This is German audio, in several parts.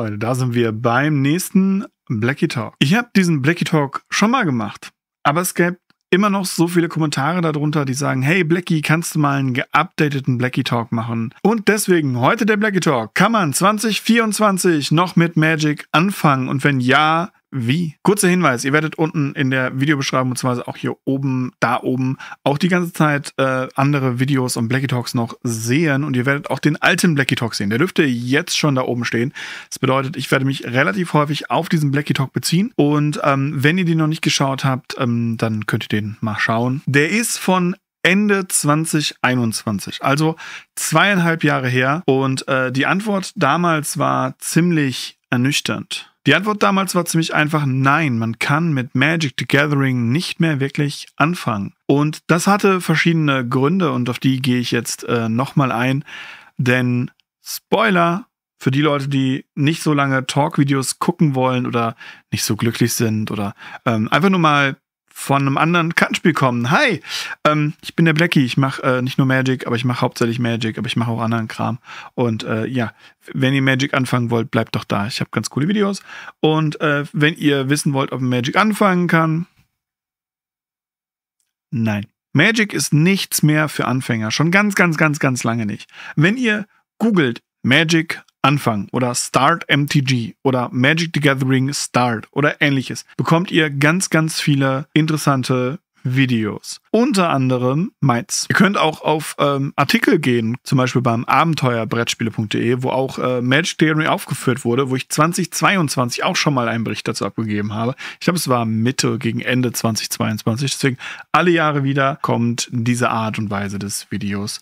Leute, da sind wir beim nächsten Blackie Talk. Ich habe diesen Blackie Talk schon mal gemacht, aber es gab immer noch so viele Kommentare darunter, die sagen, hey Blackie, kannst du mal einen geupdateten Blackie Talk machen? Und deswegen heute der Blackie Talk. Kann man 2024 noch mit Magic anfangen? Und wenn ja, wie. Kurzer Hinweis, ihr werdet unten in der Videobeschreibung, beziehungsweise auch hier oben, da oben, auch die ganze Zeit äh, andere Videos und Blackie Talks noch sehen und ihr werdet auch den alten Blackie Talk sehen. Der dürfte jetzt schon da oben stehen. Das bedeutet, ich werde mich relativ häufig auf diesen Blackie Talk beziehen und ähm, wenn ihr den noch nicht geschaut habt, ähm, dann könnt ihr den mal schauen. Der ist von Ende 2021, also zweieinhalb Jahre her. Und äh, die Antwort damals war ziemlich ernüchternd. Die Antwort damals war ziemlich einfach nein, man kann mit Magic the Gathering nicht mehr wirklich anfangen. Und das hatte verschiedene Gründe und auf die gehe ich jetzt äh, nochmal ein, denn Spoiler für die Leute, die nicht so lange Talk-Videos gucken wollen oder nicht so glücklich sind oder ähm, einfach nur mal von einem anderen Kartenspiel kommen. Hi, ähm, ich bin der Blackie. Ich mache äh, nicht nur Magic, aber ich mache hauptsächlich Magic, aber ich mache auch anderen Kram. Und äh, ja, wenn ihr Magic anfangen wollt, bleibt doch da. Ich habe ganz coole Videos. Und äh, wenn ihr wissen wollt, ob Magic anfangen kann, nein. Magic ist nichts mehr für Anfänger. Schon ganz, ganz, ganz, ganz lange nicht. Wenn ihr googelt Magic Anfang oder Start MTG oder Magic the Gathering Start oder ähnliches bekommt ihr ganz, ganz viele interessante Videos. Unter anderem meins. Ihr könnt auch auf ähm, Artikel gehen, zum Beispiel beim Abenteuerbrettspiele.de, wo auch äh, Magic Theory aufgeführt wurde, wo ich 2022 auch schon mal einen Bericht dazu abgegeben habe. Ich glaube, es war Mitte gegen Ende 2022. Deswegen alle Jahre wieder kommt diese Art und Weise des Videos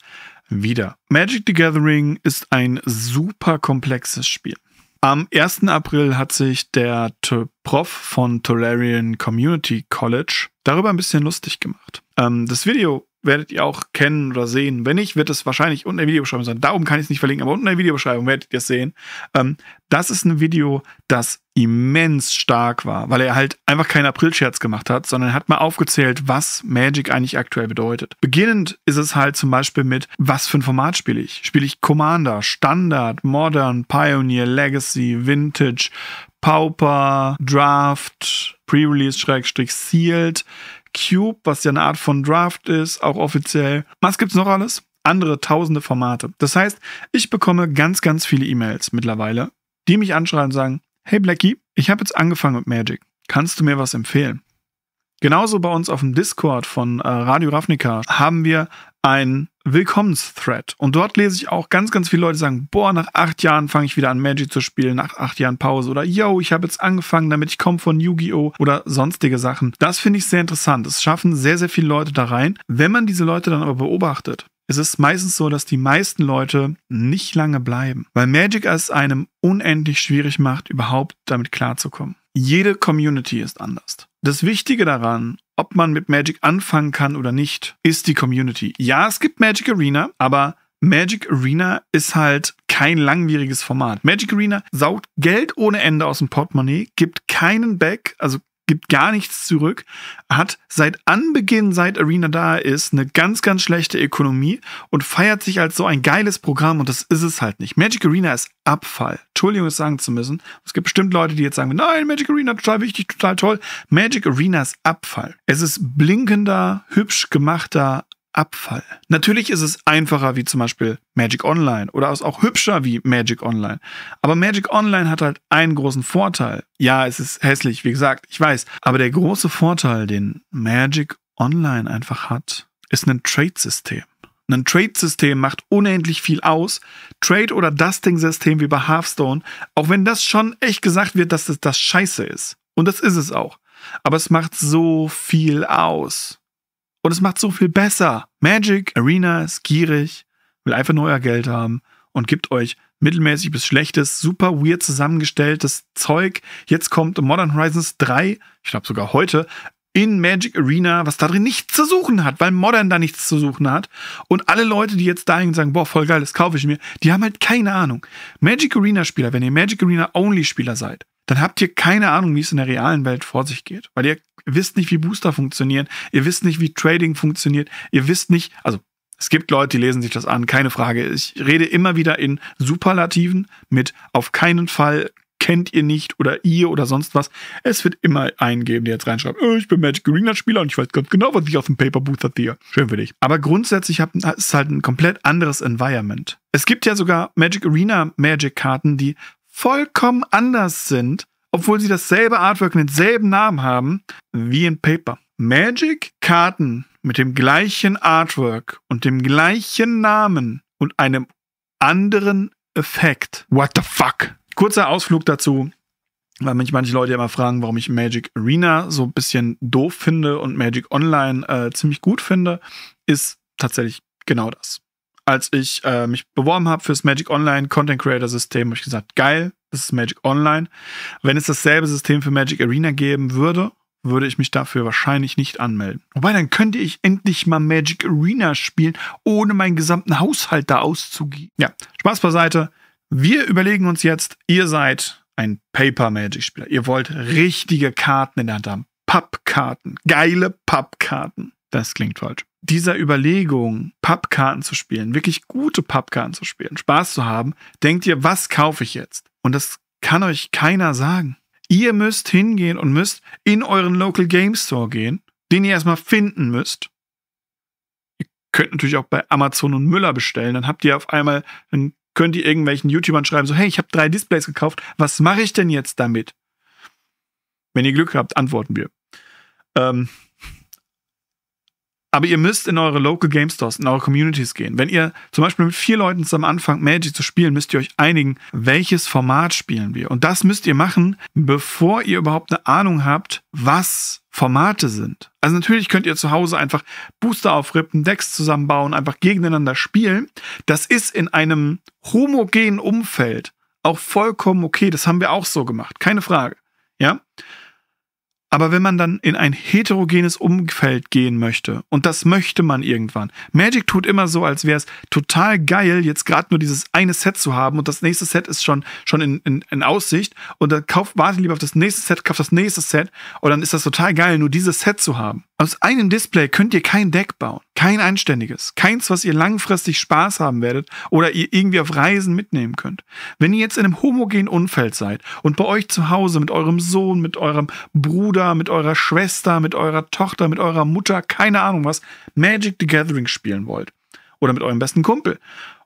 wieder. Magic the Gathering ist ein super komplexes Spiel. Am 1. April hat sich der Prof von Tolarian Community College darüber ein bisschen lustig gemacht. Ähm, das Video werdet ihr auch kennen oder sehen. Wenn nicht, wird es wahrscheinlich unten in der Videobeschreibung sein. Darum kann ich es nicht verlinken, aber unten in der Videobeschreibung werdet ihr es sehen. Ähm, das ist ein Video, das immens stark war, weil er halt einfach keinen Aprilscherz gemacht hat, sondern hat mal aufgezählt, was Magic eigentlich aktuell bedeutet. Beginnend ist es halt zum Beispiel mit, was für ein Format spiele ich? Spiele ich Commander, Standard, Modern, Pioneer, Legacy, Vintage, Pauper, Draft, Pre-Release-Sealed, Cube, was ja eine Art von Draft ist, auch offiziell. Was gibt's noch alles? Andere tausende Formate. Das heißt, ich bekomme ganz, ganz viele E-Mails mittlerweile, die mich anschreiben und sagen, Hey Blackie, ich habe jetzt angefangen mit Magic. Kannst du mir was empfehlen? Genauso bei uns auf dem Discord von äh, Radio Ravnica haben wir ein Willkommens-Thread. Und dort lese ich auch ganz, ganz viele Leute sagen, boah, nach acht Jahren fange ich wieder an Magic zu spielen, nach acht Jahren Pause oder yo, ich habe jetzt angefangen, damit ich komme von Yu-Gi-Oh! oder sonstige Sachen. Das finde ich sehr interessant. Es schaffen sehr, sehr viele Leute da rein. Wenn man diese Leute dann aber beobachtet, es ist meistens so, dass die meisten Leute nicht lange bleiben, weil Magic es einem unendlich schwierig macht, überhaupt damit klarzukommen. Jede Community ist anders. Das Wichtige daran, ob man mit Magic anfangen kann oder nicht, ist die Community. Ja, es gibt Magic Arena, aber Magic Arena ist halt kein langwieriges Format. Magic Arena saugt Geld ohne Ende aus dem Portemonnaie, gibt keinen Back, also gibt gar nichts zurück, hat seit Anbeginn, seit Arena da ist, eine ganz, ganz schlechte Ökonomie und feiert sich als so ein geiles Programm und das ist es halt nicht. Magic Arena ist Abfall. Entschuldigung, es sagen zu müssen. Es gibt bestimmt Leute, die jetzt sagen, nein, Magic Arena, total wichtig, total toll. Magic Arena ist Abfall. Es ist blinkender, hübsch gemachter Abfall. Natürlich ist es einfacher wie zum Beispiel Magic Online oder ist auch hübscher wie Magic Online. Aber Magic Online hat halt einen großen Vorteil. Ja, es ist hässlich, wie gesagt, ich weiß. Aber der große Vorteil, den Magic Online einfach hat, ist ein Trade-System. Ein Trade-System macht unendlich viel aus. Trade- oder Dusting-System wie bei Hearthstone, auch wenn das schon echt gesagt wird, dass das, das scheiße ist. Und das ist es auch. Aber es macht so viel aus. Und es macht so viel besser. Magic Arena ist gierig, will einfach nur euer Geld haben und gibt euch mittelmäßig bis schlechtes, super weird zusammengestelltes Zeug. Jetzt kommt Modern Horizons 3, ich glaube sogar heute, in Magic Arena, was da drin nichts zu suchen hat, weil Modern da nichts zu suchen hat. Und alle Leute, die jetzt dahin sagen, boah, voll geil, das kaufe ich mir, die haben halt keine Ahnung. Magic Arena-Spieler, wenn ihr Magic Arena-Only-Spieler seid, dann habt ihr keine Ahnung, wie es in der realen Welt vor sich geht, weil ihr wisst nicht, wie Booster funktionieren, ihr wisst nicht, wie Trading funktioniert, ihr wisst nicht, also es gibt Leute, die lesen sich das an, keine Frage. Ich rede immer wieder in Superlativen mit auf keinen Fall kennt ihr nicht oder ihr oder sonst was. Es wird immer einen geben, der jetzt reinschreibt, oh, ich bin Magic Arena Spieler und ich weiß ganz genau, was ich auf dem Paper Booster hatte. Schön für dich. Aber grundsätzlich ist halt ein komplett anderes Environment. Es gibt ja sogar Magic Arena Magic Karten, die vollkommen anders sind obwohl sie dasselbe Artwork und denselben Namen haben wie in Paper. Magic-Karten mit dem gleichen Artwork und dem gleichen Namen und einem anderen Effekt. What the fuck? Kurzer Ausflug dazu, weil mich manche Leute immer fragen, warum ich Magic Arena so ein bisschen doof finde und Magic Online äh, ziemlich gut finde, ist tatsächlich genau das. Als ich äh, mich beworben habe fürs Magic Online Content Creator System, habe ich gesagt, geil, das ist Magic Online. Wenn es dasselbe System für Magic Arena geben würde, würde ich mich dafür wahrscheinlich nicht anmelden. Wobei, dann könnte ich endlich mal Magic Arena spielen, ohne meinen gesamten Haushalt da auszugeben. Ja, Spaß beiseite. Wir überlegen uns jetzt, ihr seid ein Paper Magic Spieler. Ihr wollt richtige Karten in der Hand haben. Pappkarten. Geile Pappkarten. Das klingt falsch. Dieser Überlegung, Pappkarten zu spielen, wirklich gute Pappkarten zu spielen, Spaß zu haben, denkt ihr, was kaufe ich jetzt? Und das kann euch keiner sagen. Ihr müsst hingehen und müsst in euren Local Game Store gehen, den ihr erstmal finden müsst. Ihr könnt natürlich auch bei Amazon und Müller bestellen. Dann habt ihr auf einmal, dann könnt ihr irgendwelchen YouTubern schreiben, so, hey, ich habe drei Displays gekauft, was mache ich denn jetzt damit? Wenn ihr Glück habt, antworten wir. Ähm, aber ihr müsst in eure Local Game Stores, in eure Communities gehen. Wenn ihr zum Beispiel mit vier Leuten zusammen anfangt, Magic zu spielen, müsst ihr euch einigen, welches Format spielen wir. Und das müsst ihr machen, bevor ihr überhaupt eine Ahnung habt, was Formate sind. Also natürlich könnt ihr zu Hause einfach Booster aufrippen, Decks zusammenbauen, einfach gegeneinander spielen. Das ist in einem homogenen Umfeld auch vollkommen okay. Das haben wir auch so gemacht. Keine Frage. Ja. Aber wenn man dann in ein heterogenes Umfeld gehen möchte, und das möchte man irgendwann, Magic tut immer so, als wäre es total geil, jetzt gerade nur dieses eine Set zu haben und das nächste Set ist schon, schon in, in, in Aussicht und dann kauft, wartet lieber auf das nächste Set, kauft das nächste Set und dann ist das total geil, nur dieses Set zu haben. Aus einem Display könnt ihr kein Deck bauen, kein anständiges, keins, was ihr langfristig Spaß haben werdet oder ihr irgendwie auf Reisen mitnehmen könnt. Wenn ihr jetzt in einem homogenen Umfeld seid und bei euch zu Hause mit eurem Sohn, mit eurem Bruder, mit eurer Schwester, mit eurer Tochter, mit eurer Mutter, keine Ahnung was, Magic the Gathering spielen wollt oder mit eurem besten Kumpel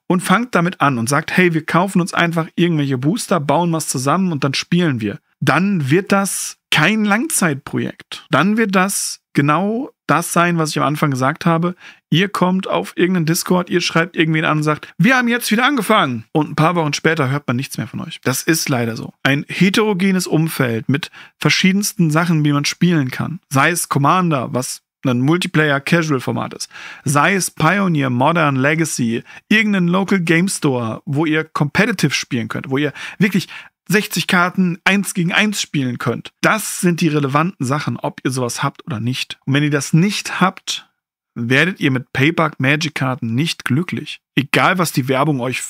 und fangt damit an und sagt, hey, wir kaufen uns einfach irgendwelche Booster, bauen was zusammen und dann spielen wir, dann wird das kein Langzeitprojekt. Dann wird das genau das sein, was ich am Anfang gesagt habe. Ihr kommt auf irgendeinen Discord, ihr schreibt irgendwen an und sagt, wir haben jetzt wieder angefangen. Und ein paar Wochen später hört man nichts mehr von euch. Das ist leider so. Ein heterogenes Umfeld mit verschiedensten Sachen, wie man spielen kann. Sei es Commander, was ein Multiplayer-Casual-Format ist. Sei es Pioneer, Modern, Legacy, irgendeinen Local Game Store, wo ihr competitive spielen könnt, wo ihr wirklich 60 Karten eins gegen eins spielen könnt. Das sind die relevanten Sachen, ob ihr sowas habt oder nicht. Und wenn ihr das nicht habt, werdet ihr mit Payback Magic Karten nicht glücklich. Egal, was die Werbung euch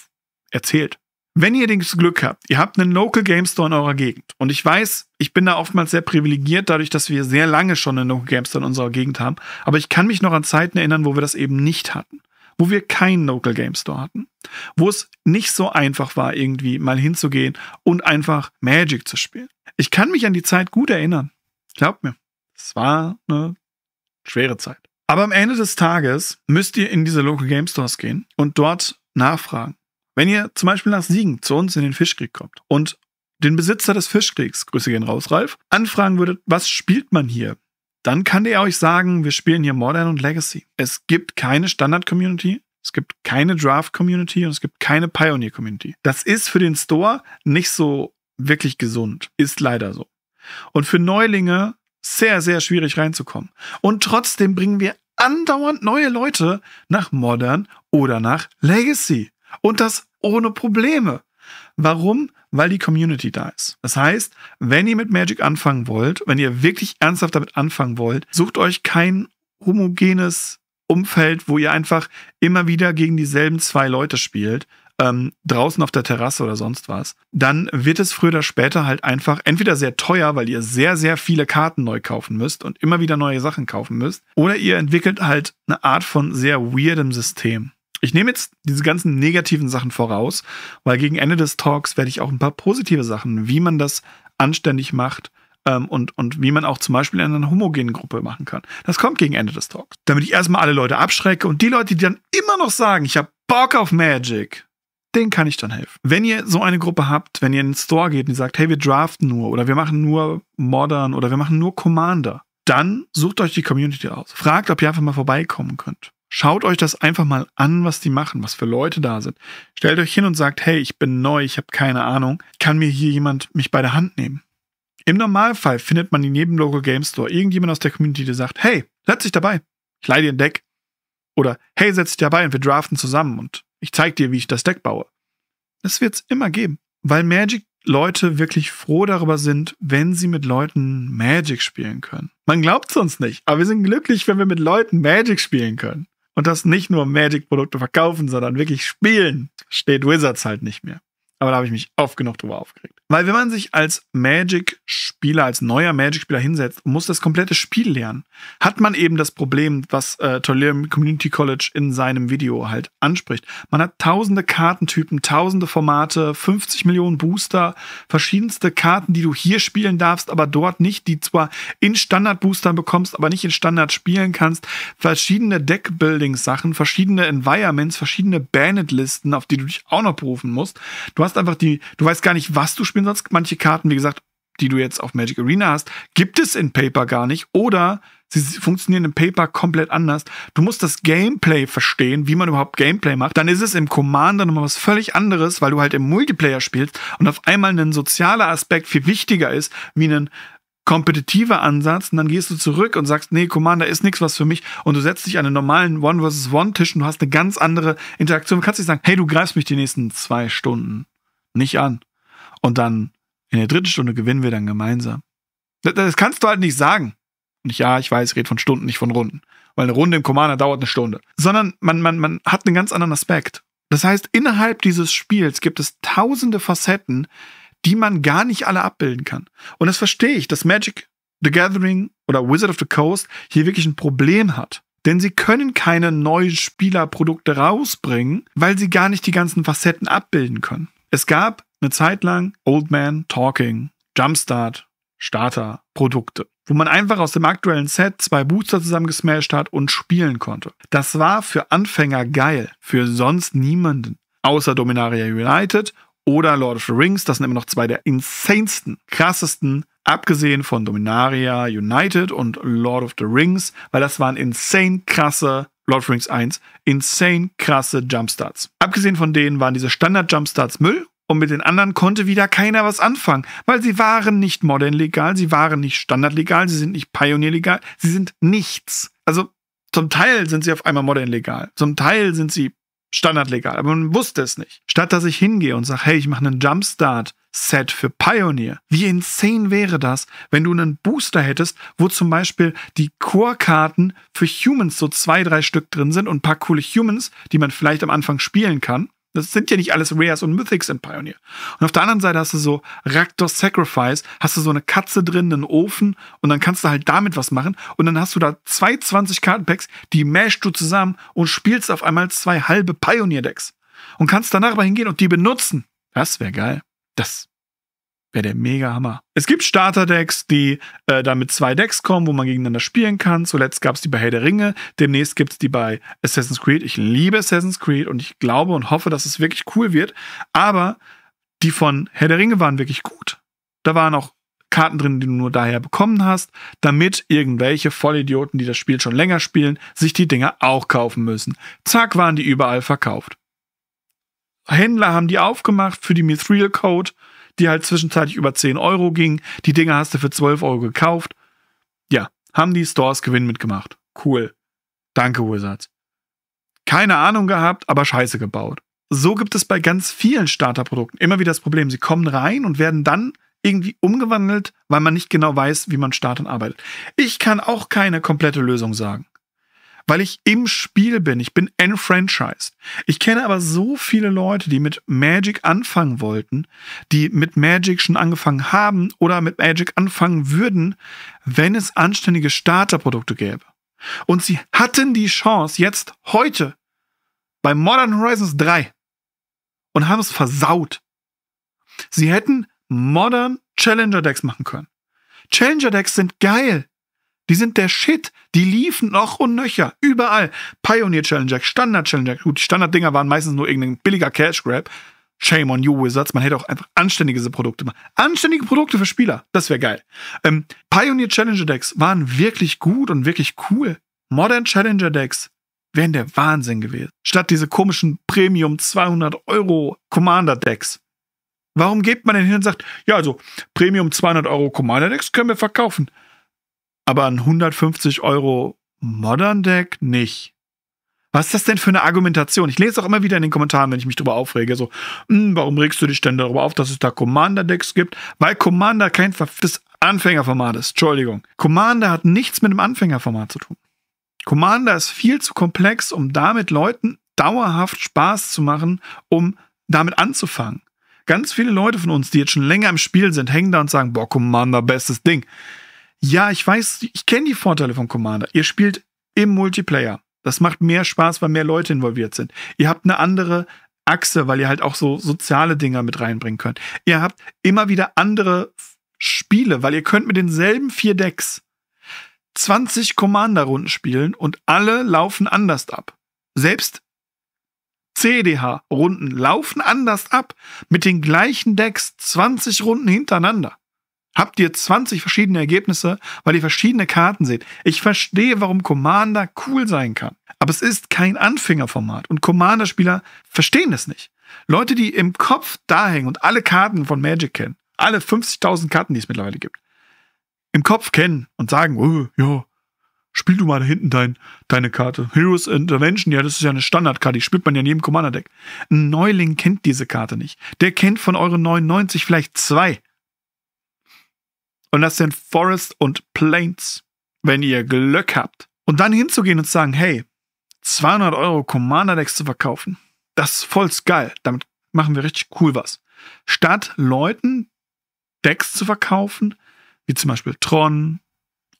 erzählt. Wenn ihr das Glück habt, ihr habt einen Local Game Store in eurer Gegend. Und ich weiß, ich bin da oftmals sehr privilegiert, dadurch, dass wir sehr lange schon einen Local Game Store in unserer Gegend haben. Aber ich kann mich noch an Zeiten erinnern, wo wir das eben nicht hatten wo wir keinen Local Game Store hatten, wo es nicht so einfach war, irgendwie mal hinzugehen und einfach Magic zu spielen. Ich kann mich an die Zeit gut erinnern. Glaubt mir, es war eine schwere Zeit. Aber am Ende des Tages müsst ihr in diese Local Game Stores gehen und dort nachfragen. Wenn ihr zum Beispiel nach Siegen zu uns in den Fischkrieg kommt und den Besitzer des Fischkriegs, Grüße gehen raus, Ralf, anfragen würdet, was spielt man hier? dann kann der euch sagen, wir spielen hier Modern und Legacy. Es gibt keine Standard-Community, es gibt keine Draft-Community und es gibt keine Pioneer-Community. Das ist für den Store nicht so wirklich gesund. Ist leider so. Und für Neulinge sehr, sehr schwierig reinzukommen. Und trotzdem bringen wir andauernd neue Leute nach Modern oder nach Legacy. Und das ohne Probleme. Warum? Weil die Community da ist. Das heißt, wenn ihr mit Magic anfangen wollt, wenn ihr wirklich ernsthaft damit anfangen wollt, sucht euch kein homogenes Umfeld, wo ihr einfach immer wieder gegen dieselben zwei Leute spielt, ähm, draußen auf der Terrasse oder sonst was, dann wird es früher oder später halt einfach entweder sehr teuer, weil ihr sehr, sehr viele Karten neu kaufen müsst und immer wieder neue Sachen kaufen müsst, oder ihr entwickelt halt eine Art von sehr weirdem System. Ich nehme jetzt diese ganzen negativen Sachen voraus, weil gegen Ende des Talks werde ich auch ein paar positive Sachen, wie man das anständig macht ähm, und, und wie man auch zum Beispiel in einer homogenen Gruppe machen kann. Das kommt gegen Ende des Talks. Damit ich erstmal alle Leute abschrecke und die Leute, die dann immer noch sagen, ich habe Bock auf Magic, denen kann ich dann helfen. Wenn ihr so eine Gruppe habt, wenn ihr in den Store geht und sagt, hey, wir draften nur oder wir machen nur Modern oder wir machen nur Commander, dann sucht euch die Community aus. Fragt, ob ihr einfach mal vorbeikommen könnt. Schaut euch das einfach mal an, was die machen, was für Leute da sind. Stellt euch hin und sagt, hey, ich bin neu, ich habe keine Ahnung. Kann mir hier jemand mich bei der Hand nehmen? Im Normalfall findet man die jedem Local Game Store irgendjemand aus der Community, der sagt, hey, setz dich dabei, ich leih dir ein Deck. Oder hey, setz dich dabei und wir draften zusammen und ich zeig dir, wie ich das Deck baue. Das wird es immer geben, weil Magic Leute wirklich froh darüber sind, wenn sie mit Leuten Magic spielen können. Man glaubt es uns nicht, aber wir sind glücklich, wenn wir mit Leuten Magic spielen können und das nicht nur Magic-Produkte verkaufen, sondern wirklich spielen, steht Wizards halt nicht mehr. Aber da habe ich mich oft genug drüber aufgeregt. Weil wenn man sich als Magic-Spieler, als neuer Magic-Spieler hinsetzt und muss das komplette Spiel lernen, hat man eben das Problem, was äh, Tolerim Community College in seinem Video halt anspricht. Man hat tausende Kartentypen, tausende Formate, 50 Millionen Booster, verschiedenste Karten, die du hier spielen darfst, aber dort nicht, die zwar in Standard-Boostern bekommst, aber nicht in Standard spielen kannst, verschiedene Deck-Building-Sachen, verschiedene Environments, verschiedene Bandit-Listen, auf die du dich auch noch berufen musst. Du hast einfach die, du weißt gar nicht, was du spielst, spielen sonst. Manche Karten, wie gesagt, die du jetzt auf Magic Arena hast, gibt es in Paper gar nicht oder sie funktionieren in Paper komplett anders. Du musst das Gameplay verstehen, wie man überhaupt Gameplay macht. Dann ist es im Commander nochmal was völlig anderes, weil du halt im Multiplayer spielst und auf einmal ein sozialer Aspekt viel wichtiger ist, wie ein kompetitiver Ansatz und dann gehst du zurück und sagst, nee, Commander ist nichts was für mich und du setzt dich an einen normalen One versus One Tisch und du hast eine ganz andere Interaktion. Du kannst nicht sagen, hey, du greifst mich die nächsten zwei Stunden nicht an. Und dann in der dritten Stunde gewinnen wir dann gemeinsam. Das, kannst du halt nicht sagen. Und ich, ja, ich weiß, ich rede von Stunden, nicht von Runden. Weil eine Runde im Commander dauert eine Stunde. Sondern man, man, man hat einen ganz anderen Aspekt. Das heißt, innerhalb dieses Spiels gibt es tausende Facetten, die man gar nicht alle abbilden kann. Und das verstehe ich, dass Magic the Gathering oder Wizard of the Coast hier wirklich ein Problem hat. Denn sie können keine neuen Spielerprodukte rausbringen, weil sie gar nicht die ganzen Facetten abbilden können. Es gab eine Zeit lang Old Man Talking, Jumpstart, Starter, Produkte, wo man einfach aus dem aktuellen Set zwei Booster zusammengesmashed hat und spielen konnte. Das war für Anfänger geil, für sonst niemanden, außer Dominaria United oder Lord of the Rings. Das sind immer noch zwei der insanesten, krassesten, abgesehen von Dominaria United und Lord of the Rings, weil das waren insane krasse Lord of the Rings 1, insane krasse Jumpstarts. Abgesehen von denen waren diese Standard-Jumpstarts Müll und mit den anderen konnte wieder keiner was anfangen, weil sie waren nicht modern legal, sie waren nicht standardlegal, sie sind nicht Pioneer legal, sie sind nichts. Also zum Teil sind sie auf einmal modern legal, zum Teil sind sie standardlegal, aber man wusste es nicht. Statt dass ich hingehe und sage, hey, ich mache einen Jumpstart. Set für Pioneer. Wie insane wäre das, wenn du einen Booster hättest, wo zum Beispiel die Core-Karten für Humans so zwei, drei Stück drin sind und ein paar coole Humans, die man vielleicht am Anfang spielen kann. Das sind ja nicht alles Rares und Mythics in Pioneer. Und auf der anderen Seite hast du so Raktor Sacrifice, hast du so eine Katze drin, einen Ofen und dann kannst du halt damit was machen. Und dann hast du da zwei 20 Kartenpacks, die mashst du zusammen und spielst auf einmal zwei halbe Pioneer-Decks. Und kannst danach aber hingehen und die benutzen. Das wäre geil. Das Wäre der mega Hammer. Es gibt Starter-Decks, die äh, dann mit zwei Decks kommen, wo man gegeneinander spielen kann. Zuletzt gab es die bei Herr der Ringe. Demnächst gibt es die bei Assassin's Creed. Ich liebe Assassin's Creed und ich glaube und hoffe, dass es wirklich cool wird. Aber die von Herr der Ringe waren wirklich gut. Da waren auch Karten drin, die du nur daher bekommen hast, damit irgendwelche Vollidioten, die das Spiel schon länger spielen, sich die Dinger auch kaufen müssen. Zack, waren die überall verkauft. Händler haben die aufgemacht für die Mithril Code die halt zwischenzeitlich über 10 Euro ging. Die Dinger hast du für 12 Euro gekauft. Ja, haben die Stores Gewinn mitgemacht. Cool. Danke, Wizards. Keine Ahnung gehabt, aber scheiße gebaut. So gibt es bei ganz vielen Starterprodukten immer wieder das Problem, sie kommen rein und werden dann irgendwie umgewandelt, weil man nicht genau weiß, wie man startet und arbeitet. Ich kann auch keine komplette Lösung sagen weil ich im Spiel bin. Ich bin enfranchised. Ich kenne aber so viele Leute, die mit Magic anfangen wollten, die mit Magic schon angefangen haben oder mit Magic anfangen würden, wenn es anständige Starterprodukte gäbe. Und sie hatten die Chance jetzt heute bei Modern Horizons 3 und haben es versaut. Sie hätten Modern Challenger Decks machen können. Challenger Decks sind geil. Die sind der Shit. Die liefen noch und nöcher. Überall. Pioneer Challenger, Standard Challenger. Gut, die Standard-Dinger waren meistens nur irgendein billiger Cash Grab. Shame on you, Wizards. Man hätte auch einfach anständige Produkte machen. Anständige Produkte für Spieler. Das wäre geil. Ähm, Pioneer Challenger Decks waren wirklich gut und wirklich cool. Modern Challenger Decks wären der Wahnsinn gewesen. Statt diese komischen Premium 200 Euro Commander Decks. Warum geht man denn hin und sagt, ja, also Premium 200 Euro Commander Decks können wir verkaufen? aber ein 150 Euro Modern Deck nicht. Was ist das denn für eine Argumentation? Ich lese auch immer wieder in den Kommentaren, wenn ich mich darüber aufrege, so, hm, warum regst du dich denn darüber auf, dass es da Commander-Decks gibt? Weil Commander kein verfifftes Anfängerformat ist. Entschuldigung. Commander hat nichts mit dem Anfängerformat zu tun. Commander ist viel zu komplex, um damit Leuten dauerhaft Spaß zu machen, um damit anzufangen. Ganz viele Leute von uns, die jetzt schon länger im Spiel sind, hängen da und sagen, boah, Commander, bestes Ding ja, ich weiß, ich kenne die Vorteile von Commander. Ihr spielt im Multiplayer. Das macht mehr Spaß, weil mehr Leute involviert sind. Ihr habt eine andere Achse, weil ihr halt auch so soziale Dinger mit reinbringen könnt. Ihr habt immer wieder andere Spiele, weil ihr könnt mit denselben vier Decks 20 Commander-Runden spielen und alle laufen anders ab. Selbst CDH-Runden laufen anders ab. Mit den gleichen Decks 20 Runden hintereinander habt ihr 20 verschiedene Ergebnisse, weil ihr verschiedene Karten seht. Ich verstehe, warum Commander cool sein kann. Aber es ist kein Anfängerformat und Commander-Spieler verstehen das nicht. Leute, die im Kopf da hängen und alle Karten von Magic kennen, alle 50.000 Karten, die es mittlerweile gibt, im Kopf kennen und sagen, oh, ja, spiel du mal da hinten dein, deine Karte. Heroes Intervention, ja, das ist ja eine Standardkarte, die spielt man ja in jedem Commander-Deck. Ein Neuling kennt diese Karte nicht. Der kennt von euren 99 vielleicht zwei. Und das sind Forest und Plains, wenn ihr Glück habt. Und dann hinzugehen und sagen, hey, 200 Euro Commander Decks zu verkaufen, das ist voll geil. Damit machen wir richtig cool was. Statt Leuten Decks zu verkaufen, wie zum Beispiel Tron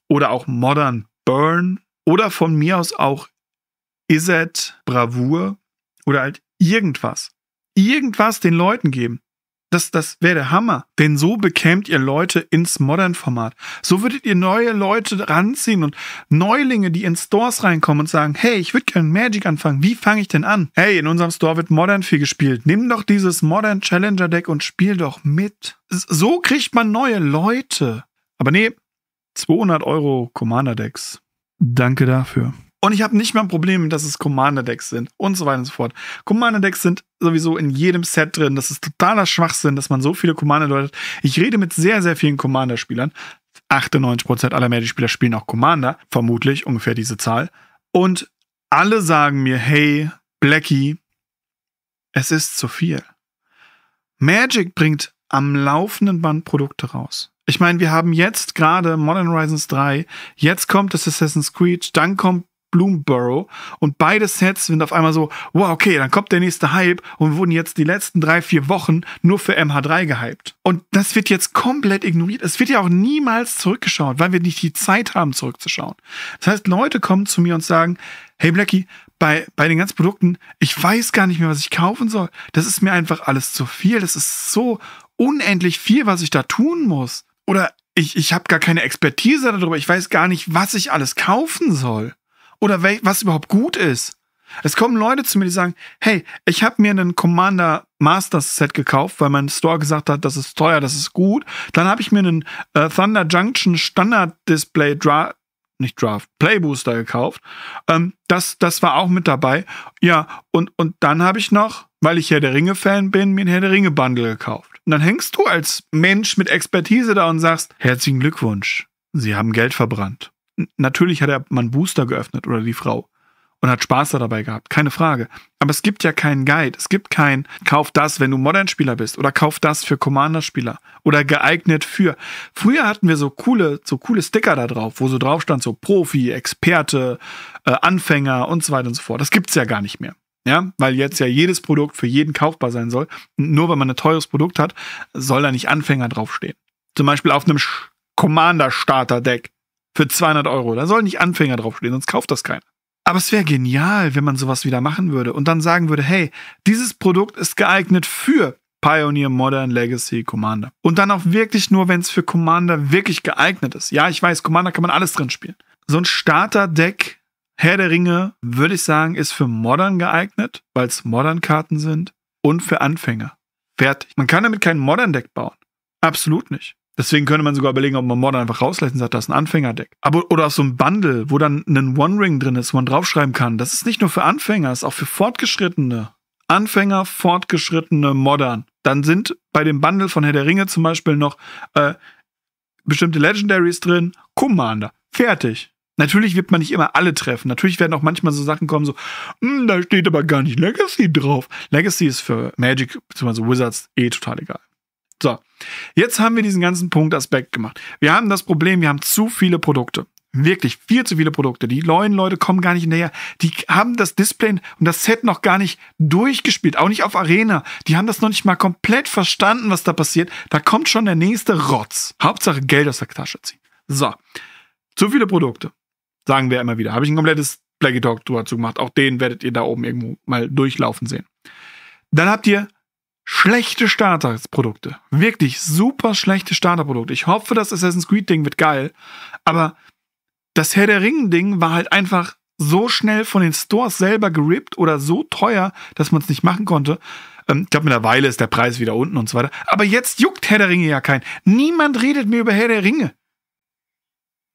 oder auch Modern Burn oder von mir aus auch Iset Bravour oder halt irgendwas. Irgendwas den Leuten geben. Das, das wäre der Hammer. Denn so bekämt ihr Leute ins Modern-Format. So würdet ihr neue Leute ranziehen und Neulinge, die in Stores reinkommen und sagen, hey, ich würde gerne Magic anfangen. Wie fange ich denn an? Hey, in unserem Store wird Modern viel gespielt. Nimm doch dieses Modern Challenger Deck und spiel doch mit. So kriegt man neue Leute. Aber nee, 200 Euro Commander Decks. Danke dafür. Und ich habe nicht mal ein Problem, dass es Commander-Decks sind und so weiter und so fort. Commander-Decks sind sowieso in jedem Set drin. Das ist totaler Schwachsinn, dass man so viele Commander deutet. Ich rede mit sehr, sehr vielen Commander-Spielern. 98% aller Magic-Spieler spielen auch Commander, vermutlich ungefähr diese Zahl. Und alle sagen mir, hey, Blackie, es ist zu viel. Magic bringt am laufenden Band Produkte raus. Ich meine, wir haben jetzt gerade Modern Horizons 3, jetzt kommt das Assassin's Creed, dann kommt Bloomborough. Und beide Sets sind auf einmal so, wow, okay, dann kommt der nächste Hype und wurden jetzt die letzten drei, vier Wochen nur für MH3 gehypt. Und das wird jetzt komplett ignoriert. Es wird ja auch niemals zurückgeschaut, weil wir nicht die Zeit haben, zurückzuschauen. Das heißt, Leute kommen zu mir und sagen, hey Blackie, bei, bei den ganzen Produkten, ich weiß gar nicht mehr, was ich kaufen soll. Das ist mir einfach alles zu viel. Das ist so unendlich viel, was ich da tun muss. Oder ich, ich habe gar keine Expertise darüber. Ich weiß gar nicht, was ich alles kaufen soll oder was überhaupt gut ist. Es kommen Leute zu mir, die sagen, hey, ich habe mir einen Commander Master Set gekauft, weil mein Store gesagt hat, das ist teuer, das ist gut. Dann habe ich mir einen äh, Thunder Junction Standard Display Draft, nicht Draft, Playbooster gekauft. Ähm, das, das war auch mit dabei. Ja, und, und dann habe ich noch, weil ich Herr der Ringe-Fan bin, mir einen Herr der Ringe-Bundle gekauft. Und dann hängst du als Mensch mit Expertise da und sagst, herzlichen Glückwunsch, Sie haben Geld verbrannt natürlich hat er mal einen Booster geöffnet oder die Frau und hat Spaß dabei gehabt, keine Frage. Aber es gibt ja keinen Guide, es gibt kein Kauf das, wenn du Modern-Spieler bist oder Kauf das für Commander-Spieler oder geeignet für. Früher hatten wir so coole, so coole Sticker da drauf, wo so drauf stand so Profi, Experte, äh, Anfänger und so weiter und so fort. Das gibt's ja gar nicht mehr. Ja, weil jetzt ja jedes Produkt für jeden kaufbar sein soll. Nur wenn man ein teures Produkt hat, soll da nicht Anfänger draufstehen. Zum Beispiel auf einem Commander-Starter-Deck für 200 Euro. Da sollen nicht Anfänger draufstehen, sonst kauft das keiner. Aber es wäre genial, wenn man sowas wieder machen würde und dann sagen würde, hey, dieses Produkt ist geeignet für Pioneer, Modern, Legacy, Commander. Und dann auch wirklich nur, wenn es für Commander wirklich geeignet ist. Ja, ich weiß, Commander kann man alles drin spielen. So ein Starter-Deck, Herr der Ringe, würde ich sagen, ist für Modern geeignet, weil es Modern-Karten sind und für Anfänger. Fertig. Man kann damit kein Modern-Deck bauen. Absolut nicht. Deswegen könnte man sogar überlegen, ob man Modern einfach rauslässt und sagt, das ist ein Anfängerdeck. Aber, oder auch so ein Bundle, wo dann ein One-Ring drin ist, wo man draufschreiben kann. Das ist nicht nur für Anfänger, ist auch für Fortgeschrittene. Anfänger, Fortgeschrittene, Modern. Dann sind bei dem Bundle von Herr der Ringe zum Beispiel noch äh, bestimmte Legendaries drin, Commander. Fertig. Natürlich wird man nicht immer alle treffen. Natürlich werden auch manchmal so Sachen kommen, so, hm, da steht aber gar nicht Legacy drauf. Legacy ist für Magic bzw. Wizards eh total egal. So, jetzt haben wir diesen ganzen Punkt Aspekt gemacht. Wir haben das Problem, wir haben zu viele Produkte. Wirklich viel zu viele Produkte. Die neuen Leute kommen gar nicht hinterher. Die haben das Display und das Set noch gar nicht durchgespielt, auch nicht auf Arena. Die haben das noch nicht mal komplett verstanden, was da passiert. Da kommt schon der nächste Rotz. Hauptsache Geld aus der Tasche ziehen. So, zu viele Produkte. Sagen wir immer wieder. Habe ich ein komplettes Blackie Talk dazu gemacht. Auch den werdet ihr da oben irgendwo mal durchlaufen sehen. Dann habt ihr schlechte Starterprodukte. Wirklich super schlechte Starterprodukte. Ich hoffe, das Assassin's Creed-Ding wird geil. Aber das Herr der Ringen-Ding war halt einfach so schnell von den Stores selber gerippt oder so teuer, dass man es nicht machen konnte. Ähm, ich glaube, mittlerweile ist der Preis wieder unten und so weiter. Aber jetzt juckt Herr der Ringe ja kein. Niemand redet mir über Herr der Ringe.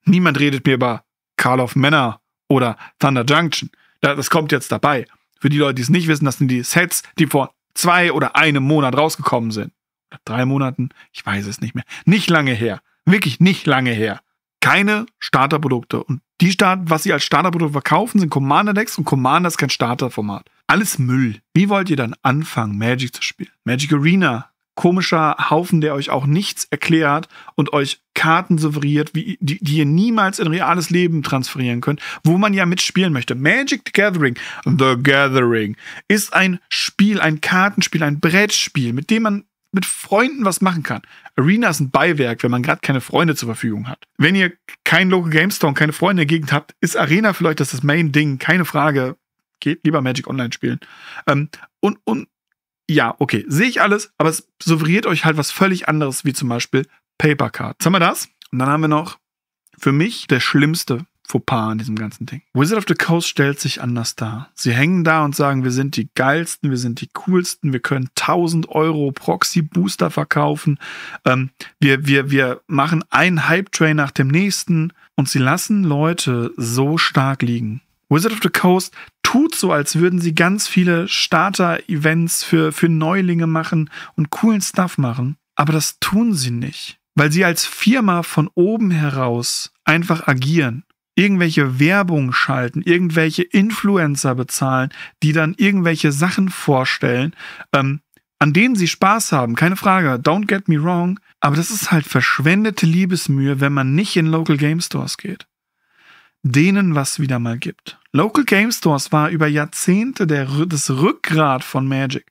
Niemand redet mir über Call of Manor oder Thunder Junction. Das kommt jetzt dabei. Für die Leute, die es nicht wissen, das sind die Sets, die vor zwei oder einem Monat rausgekommen sind. Oder drei Monaten, ich weiß es nicht mehr. Nicht lange her. Wirklich nicht lange her. Keine Starterprodukte. Und die Start, was sie als Starterprodukt verkaufen, sind Commander Decks und Commander ist kein Starterformat. Alles Müll. Wie wollt ihr dann anfangen, Magic zu spielen? Magic Arena komischer Haufen, der euch auch nichts erklärt und euch Karten souveriert, wie, die, die ihr niemals in reales Leben transferieren könnt, wo man ja mitspielen möchte. Magic the Gathering, The Gathering, ist ein Spiel, ein Kartenspiel, ein Brettspiel, mit dem man mit Freunden was machen kann. Arena ist ein Beiwerk, wenn man gerade keine Freunde zur Verfügung hat. Wenn ihr kein Local Game Store und keine Freunde in der Gegend habt, ist Arena vielleicht das, das Main-Ding, keine Frage. Geht lieber Magic Online spielen. Ähm, und, und ja, okay, sehe ich alles, aber es suggeriert euch halt was völlig anderes, wie zum Beispiel Papercard. Jetzt haben wir das. Und dann haben wir noch für mich der schlimmste Fauxpas an diesem ganzen Ding. Wizard of the Coast stellt sich anders dar. Sie hängen da und sagen, wir sind die geilsten, wir sind die coolsten, wir können 1000 Euro Proxy-Booster verkaufen, ähm, wir, wir, wir machen einen Hype-Train nach dem nächsten und sie lassen Leute so stark liegen. Wizard of the Coast tut so, als würden sie ganz viele Starter-Events für, für Neulinge machen und coolen Stuff machen. Aber das tun sie nicht, weil sie als Firma von oben heraus einfach agieren. Irgendwelche Werbung schalten, irgendwelche Influencer bezahlen, die dann irgendwelche Sachen vorstellen, ähm, an denen sie Spaß haben, keine Frage, don't get me wrong, aber das ist halt verschwendete Liebesmühe, wenn man nicht in Local Game Stores geht denen was wieder mal gibt. Local Game Stores war über Jahrzehnte der, das Rückgrat von Magic.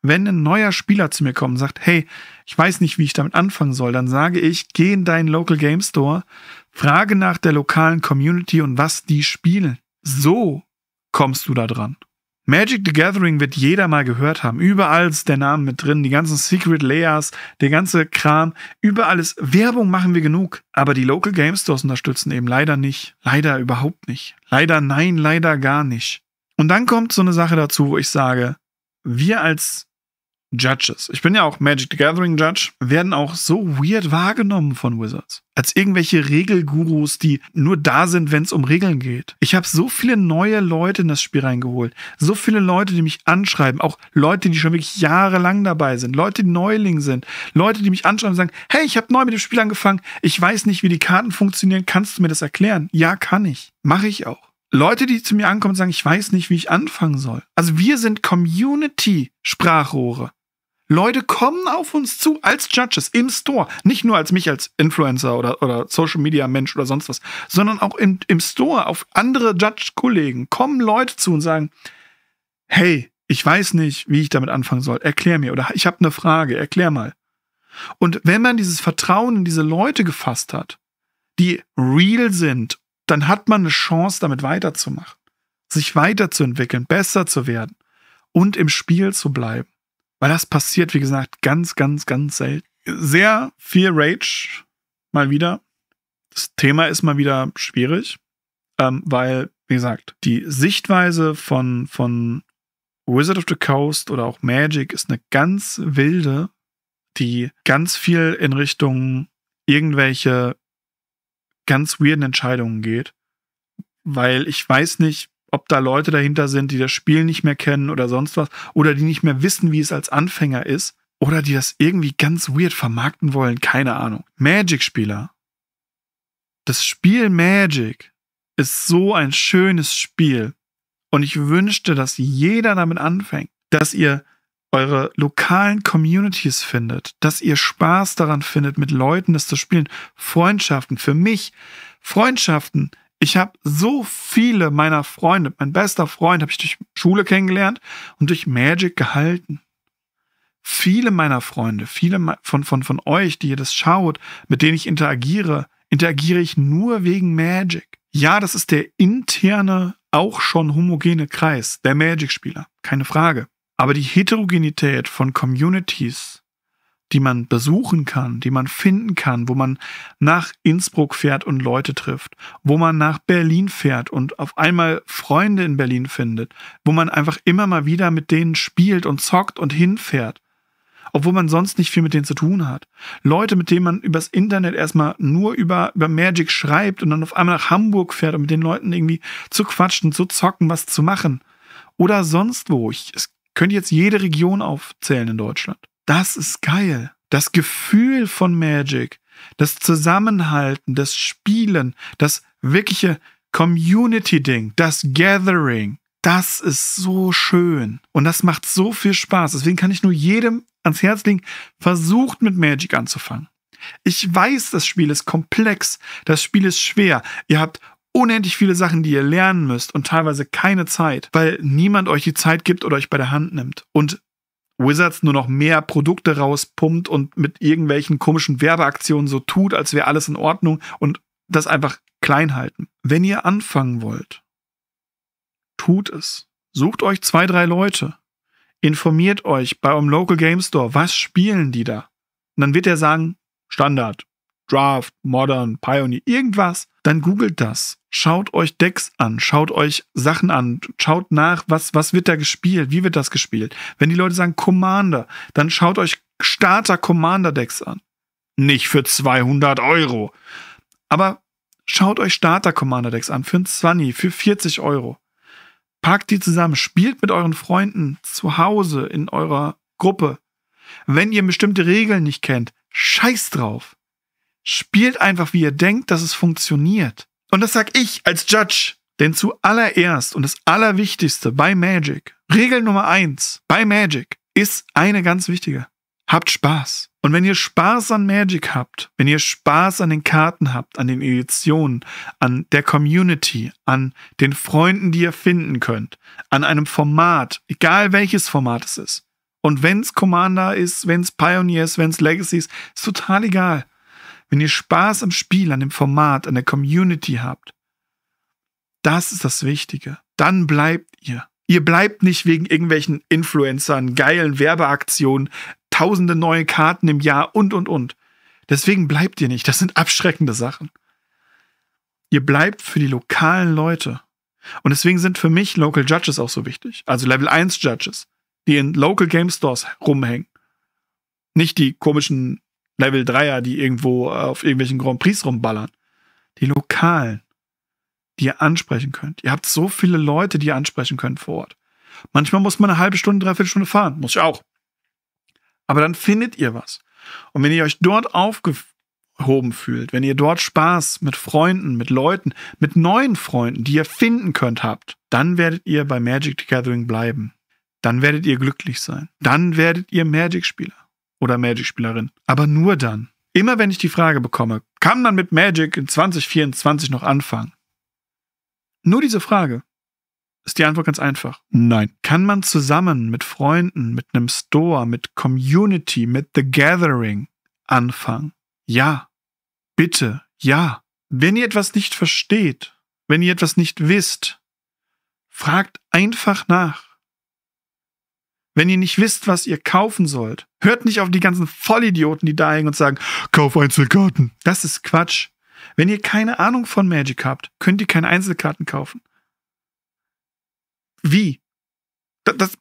Wenn ein neuer Spieler zu mir kommt und sagt, hey, ich weiß nicht, wie ich damit anfangen soll, dann sage ich, geh in deinen Local Game Store, frage nach der lokalen Community und was die spielen. So kommst du da dran. Magic the Gathering wird jeder mal gehört haben. Überall ist der Name mit drin, die ganzen Secret Layers, der ganze Kram, überall ist Werbung machen wir genug. Aber die Local Game Stores unterstützen eben leider nicht. Leider überhaupt nicht. Leider nein, leider gar nicht. Und dann kommt so eine Sache dazu, wo ich sage, wir als Judges, ich bin ja auch Magic the Gathering Judge, werden auch so weird wahrgenommen von Wizards. Als irgendwelche Regelgurus, die nur da sind, wenn es um Regeln geht. Ich habe so viele neue Leute in das Spiel reingeholt. So viele Leute, die mich anschreiben. Auch Leute, die schon wirklich jahrelang dabei sind. Leute, die Neuling sind. Leute, die mich anschreiben und sagen, hey, ich habe neu mit dem Spiel angefangen. Ich weiß nicht, wie die Karten funktionieren. Kannst du mir das erklären? Ja, kann ich. Mache ich auch. Leute, die zu mir ankommen und sagen, ich weiß nicht, wie ich anfangen soll. Also wir sind Community-Sprachrohre. Leute kommen auf uns zu als Judges im Store. Nicht nur als mich als Influencer oder, oder Social Media Mensch oder sonst was, sondern auch im, im Store auf andere Judge-Kollegen kommen Leute zu und sagen, hey, ich weiß nicht, wie ich damit anfangen soll. Erklär mir oder ich habe eine Frage, erklär mal. Und wenn man dieses Vertrauen in diese Leute gefasst hat, die real sind, dann hat man eine Chance, damit weiterzumachen, sich weiterzuentwickeln, besser zu werden und im Spiel zu bleiben. Weil das passiert, wie gesagt, ganz, ganz, ganz selten. Sehr viel Rage, mal wieder. Das Thema ist mal wieder schwierig, ähm, weil, wie gesagt, die Sichtweise von, von Wizard of the Coast oder auch Magic ist eine ganz wilde, die ganz viel in Richtung irgendwelche ganz weirden Entscheidungen geht, weil ich weiß nicht, ob da Leute dahinter sind, die das Spiel nicht mehr kennen oder sonst was, oder die nicht mehr wissen, wie es als Anfänger ist, oder die das irgendwie ganz weird vermarkten wollen, keine Ahnung. Magic-Spieler. Das Spiel Magic ist so ein schönes Spiel. Und ich wünschte, dass jeder damit anfängt, dass ihr eure lokalen Communities findet, dass ihr Spaß daran findet, mit Leuten das zu spielen, Freundschaften. Für mich, Freundschaften ich habe so viele meiner Freunde, mein bester Freund habe ich durch Schule kennengelernt und durch Magic gehalten. Viele meiner Freunde, viele von, von, von euch, die ihr das schaut, mit denen ich interagiere, interagiere ich nur wegen Magic. Ja, das ist der interne, auch schon homogene Kreis der Magic-Spieler, keine Frage. Aber die Heterogenität von Communities die man besuchen kann, die man finden kann, wo man nach Innsbruck fährt und Leute trifft, wo man nach Berlin fährt und auf einmal Freunde in Berlin findet, wo man einfach immer mal wieder mit denen spielt und zockt und hinfährt, obwohl man sonst nicht viel mit denen zu tun hat. Leute, mit denen man übers Internet erstmal nur über, über Magic schreibt und dann auf einmal nach Hamburg fährt, um mit den Leuten irgendwie zu quatschen, zu zocken, was zu machen. Oder sonst wo. Ich, es könnte jetzt jede Region aufzählen in Deutschland das ist geil. Das Gefühl von Magic, das Zusammenhalten, das Spielen, das wirkliche Community-Ding, das Gathering, das ist so schön. Und das macht so viel Spaß. Deswegen kann ich nur jedem ans Herz legen, versucht mit Magic anzufangen. Ich weiß, das Spiel ist komplex, das Spiel ist schwer. Ihr habt unendlich viele Sachen, die ihr lernen müsst und teilweise keine Zeit, weil niemand euch die Zeit gibt oder euch bei der Hand nimmt. Und Wizards nur noch mehr Produkte rauspumpt und mit irgendwelchen komischen Werbeaktionen so tut, als wäre alles in Ordnung und das einfach klein halten. Wenn ihr anfangen wollt, tut es. Sucht euch zwei, drei Leute. Informiert euch bei eurem Local Game Store, was spielen die da? Und dann wird er sagen, Standard, Draft, Modern, Pioneer, irgendwas dann googelt das. Schaut euch Decks an, schaut euch Sachen an, schaut nach, was, was wird da gespielt, wie wird das gespielt. Wenn die Leute sagen Commander, dann schaut euch Starter Commander Decks an. Nicht für 200 Euro. Aber schaut euch Starter Commander Decks an, für ein 20, für 40 Euro. Packt die zusammen, spielt mit euren Freunden zu Hause in eurer Gruppe. Wenn ihr bestimmte Regeln nicht kennt, scheiß drauf. Spielt einfach, wie ihr denkt, dass es funktioniert. Und das sag ich als Judge. Denn zuallererst und das Allerwichtigste bei Magic, Regel Nummer eins bei Magic ist eine ganz wichtige. Habt Spaß. Und wenn ihr Spaß an Magic habt, wenn ihr Spaß an den Karten habt, an den Editionen, an der Community, an den Freunden, die ihr finden könnt, an einem Format, egal welches Format es ist, und wenn es Commander ist, wenn es Pioneer ist, es Legacy ist, ist total egal wenn ihr Spaß am Spiel, an dem Format, an der Community habt, das ist das Wichtige. Dann bleibt ihr. Ihr bleibt nicht wegen irgendwelchen Influencern, geilen Werbeaktionen, tausende neue Karten im Jahr und, und, und. Deswegen bleibt ihr nicht. Das sind abschreckende Sachen. Ihr bleibt für die lokalen Leute. Und deswegen sind für mich Local Judges auch so wichtig. Also Level 1 Judges, die in Local Game Stores rumhängen. Nicht die komischen Level 3er, die irgendwo äh, auf irgendwelchen Grand Prix rumballern. Die Lokalen, die ihr ansprechen könnt. Ihr habt so viele Leute, die ihr ansprechen könnt vor Ort. Manchmal muss man eine halbe Stunde, dreiviertel Stunde fahren. Muss ich auch. Aber dann findet ihr was. Und wenn ihr euch dort aufgehoben fühlt, wenn ihr dort Spaß mit Freunden, mit Leuten, mit neuen Freunden, die ihr finden könnt, habt, dann werdet ihr bei Magic the Gathering bleiben. Dann werdet ihr glücklich sein. Dann werdet ihr Magic-Spieler oder Magic-Spielerin. Aber nur dann. Immer wenn ich die Frage bekomme, kann man mit Magic in 2024 noch anfangen? Nur diese Frage ist die Antwort ganz einfach. Nein. Kann man zusammen mit Freunden, mit einem Store, mit Community, mit The Gathering anfangen? Ja. Bitte, ja. Wenn ihr etwas nicht versteht, wenn ihr etwas nicht wisst, fragt einfach nach. Wenn ihr nicht wisst, was ihr kaufen sollt, hört nicht auf die ganzen Vollidioten, die da hängen und sagen, kauf Einzelkarten. Das ist Quatsch. Wenn ihr keine Ahnung von Magic habt, könnt ihr keine Einzelkarten kaufen. Wie? Das, das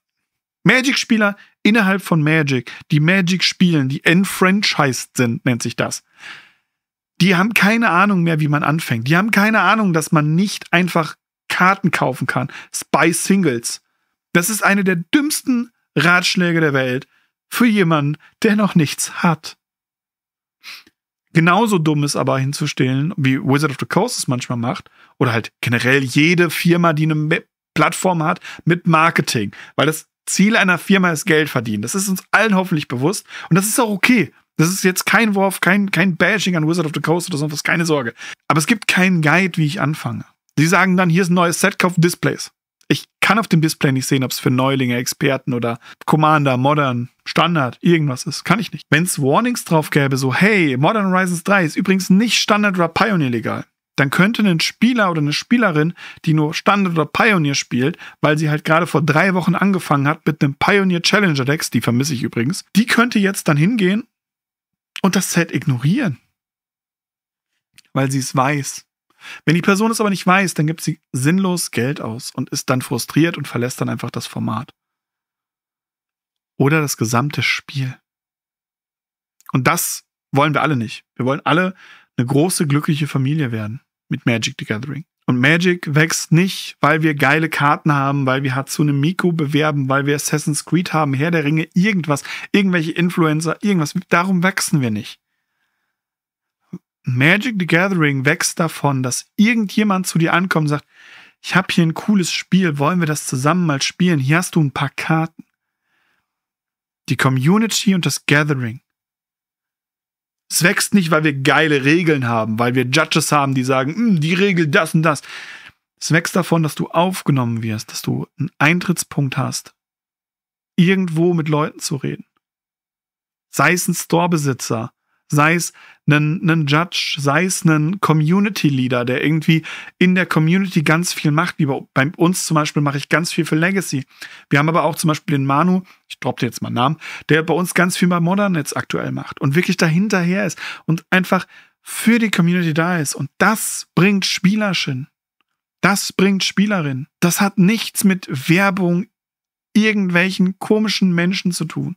Magic-Spieler innerhalb von Magic, die Magic spielen, die enfranchised sind, nennt sich das. Die haben keine Ahnung mehr, wie man anfängt. Die haben keine Ahnung, dass man nicht einfach Karten kaufen kann. Spy Singles. Das ist eine der dümmsten Ratschläge der Welt für jemanden, der noch nichts hat. Genauso dumm ist aber hinzustellen, wie Wizard of the Coast es manchmal macht, oder halt generell jede Firma, die eine Plattform hat, mit Marketing. Weil das Ziel einer Firma ist Geld verdienen. Das ist uns allen hoffentlich bewusst. Und das ist auch okay. Das ist jetzt kein Wurf, kein, kein Bashing an Wizard of the Coast oder sonst was, keine Sorge. Aber es gibt keinen Guide, wie ich anfange. Sie sagen dann, hier ist ein neues Set, kauf Displays. Ich kann auf dem Display nicht sehen, ob es für Neulinge, Experten oder Commander, Modern, Standard, irgendwas ist. Kann ich nicht. Wenn es Warnings drauf gäbe, so, hey, Modern Horizons 3 ist übrigens nicht Standard oder Pioneer legal, dann könnte ein Spieler oder eine Spielerin, die nur Standard oder Pioneer spielt, weil sie halt gerade vor drei Wochen angefangen hat mit einem Pioneer Challenger Decks, die vermisse ich übrigens, die könnte jetzt dann hingehen und das Set ignorieren. Weil sie es weiß. Wenn die Person es aber nicht weiß, dann gibt sie sinnlos Geld aus und ist dann frustriert und verlässt dann einfach das Format. Oder das gesamte Spiel. Und das wollen wir alle nicht. Wir wollen alle eine große, glückliche Familie werden mit Magic the Gathering. Und Magic wächst nicht, weil wir geile Karten haben, weil wir Hatsune Miku bewerben, weil wir Assassin's Creed haben, Herr der Ringe, irgendwas, irgendwelche Influencer, irgendwas. Darum wachsen wir nicht. Magic the Gathering wächst davon, dass irgendjemand zu dir ankommt und sagt, ich habe hier ein cooles Spiel, wollen wir das zusammen mal spielen? Hier hast du ein paar Karten. Die Community und das Gathering. Es wächst nicht, weil wir geile Regeln haben, weil wir Judges haben, die sagen, hm, die Regel das und das. Es wächst davon, dass du aufgenommen wirst, dass du einen Eintrittspunkt hast, irgendwo mit Leuten zu reden. Sei es ein Storebesitzer, sei es einen, einen Judge, sei es einen Community Leader, der irgendwie in der Community ganz viel macht, wie bei uns zum Beispiel mache ich ganz viel für Legacy. Wir haben aber auch zum Beispiel den Manu, ich droppe dir jetzt mal einen Namen, der bei uns ganz viel bei Modern jetzt aktuell macht und wirklich dahinterher ist und einfach für die Community da ist. Und das bringt Spielershin. Das bringt Spielerin. Das hat nichts mit Werbung irgendwelchen komischen Menschen zu tun.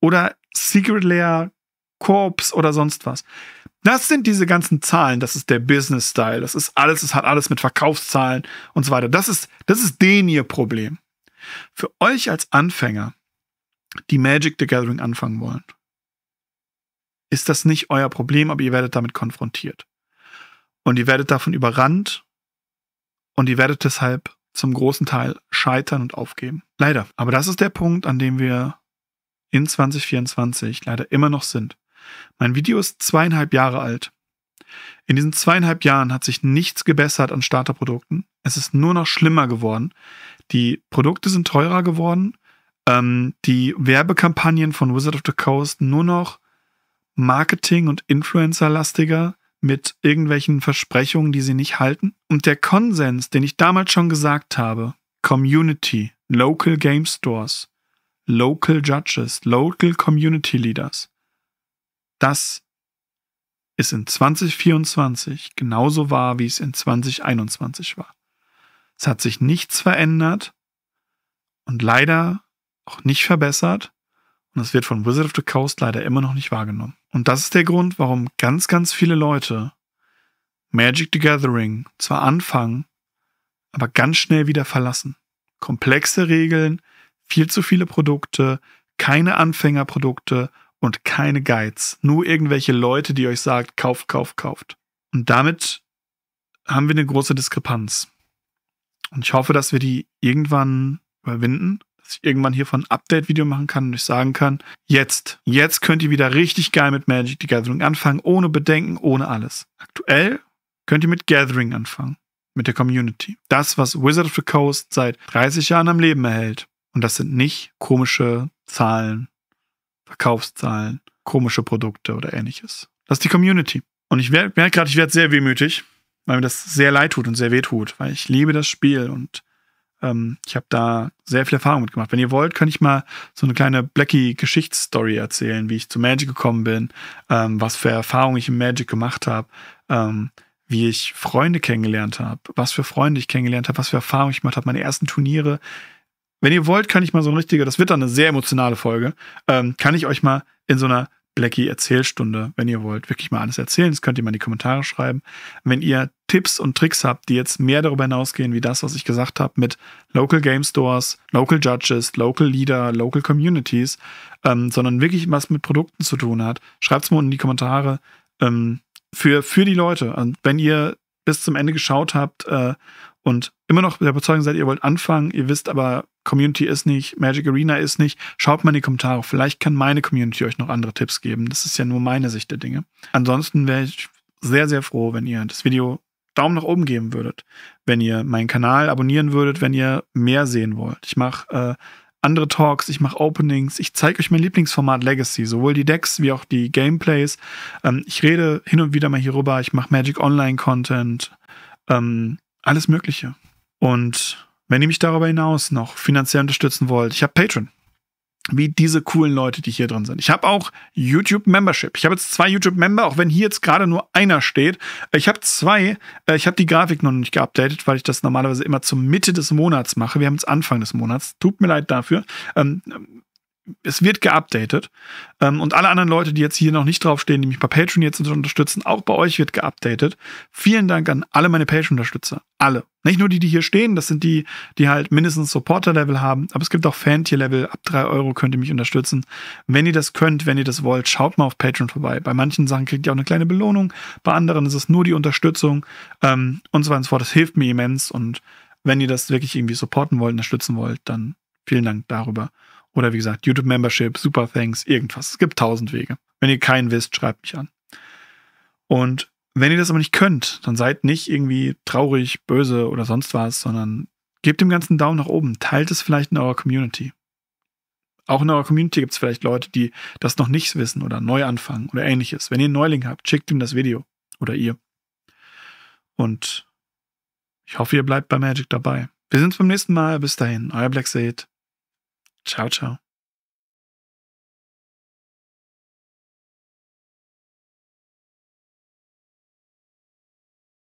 Oder Secret Layer Koops oder sonst was. Das sind diese ganzen Zahlen, das ist der Business Style, das ist alles, es hat alles mit Verkaufszahlen und so weiter. Das ist, das ist den ihr Problem. Für euch als Anfänger, die Magic the Gathering anfangen wollen, ist das nicht euer Problem, aber ihr werdet damit konfrontiert. Und ihr werdet davon überrannt und ihr werdet deshalb zum großen Teil scheitern und aufgeben. Leider. Aber das ist der Punkt, an dem wir in 2024 leider immer noch sind. Mein Video ist zweieinhalb Jahre alt. In diesen zweieinhalb Jahren hat sich nichts gebessert an Starterprodukten. Es ist nur noch schlimmer geworden. Die Produkte sind teurer geworden. Ähm, die Werbekampagnen von Wizard of the Coast nur noch Marketing- und Influencer-lastiger mit irgendwelchen Versprechungen, die sie nicht halten. Und der Konsens, den ich damals schon gesagt habe, Community, Local Game Stores, Local Judges, Local Community Leaders, das ist in 2024 genauso wahr, wie es in 2021 war. Es hat sich nichts verändert und leider auch nicht verbessert. Und es wird von Wizard of the Coast leider immer noch nicht wahrgenommen. Und das ist der Grund, warum ganz, ganz viele Leute Magic the Gathering zwar anfangen, aber ganz schnell wieder verlassen. Komplexe Regeln, viel zu viele Produkte, keine Anfängerprodukte, und keine Guides, nur irgendwelche Leute, die euch sagt, kauft, kauft, kauft. Und damit haben wir eine große Diskrepanz. Und ich hoffe, dass wir die irgendwann überwinden, dass ich irgendwann hier von Update-Video machen kann und ich sagen kann, jetzt, jetzt könnt ihr wieder richtig geil mit Magic the Gathering anfangen, ohne Bedenken, ohne alles. Aktuell könnt ihr mit Gathering anfangen, mit der Community. Das, was Wizard of the Coast seit 30 Jahren am Leben erhält. Und das sind nicht komische Zahlen Verkaufszahlen, komische Produkte oder ähnliches. Das ist die Community. Und ich merke gerade, ich werde sehr wehmütig, weil mir das sehr leid tut und sehr weh tut, weil ich liebe das Spiel und ähm, ich habe da sehr viel Erfahrung mitgemacht. Wenn ihr wollt, kann ich mal so eine kleine Blackie-Geschichtsstory erzählen, wie ich zu Magic gekommen bin, ähm, was für Erfahrungen ich im Magic gemacht habe, ähm, wie ich Freunde kennengelernt habe, was für Freunde ich kennengelernt habe, was für Erfahrungen ich gemacht habe, meine ersten Turniere, wenn ihr wollt, kann ich mal so ein richtiger, das wird dann eine sehr emotionale Folge, ähm, kann ich euch mal in so einer Blackie-Erzählstunde, wenn ihr wollt, wirklich mal alles erzählen. Das könnt ihr mal in die Kommentare schreiben. Wenn ihr Tipps und Tricks habt, die jetzt mehr darüber hinausgehen, wie das, was ich gesagt habe, mit Local Game Stores, Local Judges, Local Leader, Local Communities, ähm, sondern wirklich was mit Produkten zu tun hat, schreibt es mal in die Kommentare ähm, für, für die Leute. Und wenn ihr bis zum Ende geschaut habt äh, und immer noch der Überzeugung seid, ihr wollt anfangen, ihr wisst aber, Community ist nicht, Magic Arena ist nicht, schaut mal in die Kommentare. Vielleicht kann meine Community euch noch andere Tipps geben. Das ist ja nur meine Sicht der Dinge. Ansonsten wäre ich sehr, sehr froh, wenn ihr das Video Daumen nach oben geben würdet, wenn ihr meinen Kanal abonnieren würdet, wenn ihr mehr sehen wollt. Ich mache äh, andere Talks, ich mache Openings, ich zeige euch mein Lieblingsformat Legacy, sowohl die Decks wie auch die Gameplays. Ähm, ich rede hin und wieder mal hierüber, ich mache Magic Online Content. Ähm, alles Mögliche. Und wenn ihr mich darüber hinaus noch finanziell unterstützen wollt, ich habe Patreon. Wie diese coolen Leute, die hier drin sind. Ich habe auch YouTube Membership. Ich habe jetzt zwei YouTube Member, auch wenn hier jetzt gerade nur einer steht. Ich habe zwei. Äh, ich habe die Grafik noch nicht geupdatet, weil ich das normalerweise immer zur Mitte des Monats mache. Wir haben jetzt Anfang des Monats. Tut mir leid dafür. Ähm, es wird geupdatet. Ähm, und alle anderen Leute, die jetzt hier noch nicht draufstehen, die mich bei Patreon jetzt unterstützen, auch bei euch wird geupdatet. Vielen Dank an alle meine Patreon-Unterstützer. Alle. Nicht nur die, die hier stehen, das sind die, die halt mindestens Supporter-Level haben, aber es gibt auch Fan-Tier-Level. Ab 3 Euro könnt ihr mich unterstützen. Wenn ihr das könnt, wenn ihr das wollt, schaut mal auf Patreon vorbei. Bei manchen Sachen kriegt ihr auch eine kleine Belohnung, bei anderen ist es nur die Unterstützung ähm, und so weiter und so fort. Das hilft mir immens und wenn ihr das wirklich irgendwie supporten wollt, unterstützen wollt, dann vielen Dank darüber. Oder wie gesagt, YouTube-Membership, Super Thanks, irgendwas. Es gibt tausend Wege. Wenn ihr keinen wisst, schreibt mich an. Und wenn ihr das aber nicht könnt, dann seid nicht irgendwie traurig, böse oder sonst was, sondern gebt dem ganzen Daumen nach oben. Teilt es vielleicht in eurer Community. Auch in eurer Community gibt es vielleicht Leute, die das noch nicht wissen oder neu anfangen oder ähnliches. Wenn ihr einen Neuling habt, schickt ihm das Video oder ihr. Und ich hoffe, ihr bleibt bei Magic dabei. Wir sehen uns beim nächsten Mal. Bis dahin, euer Black Seed. Ciao, ciao.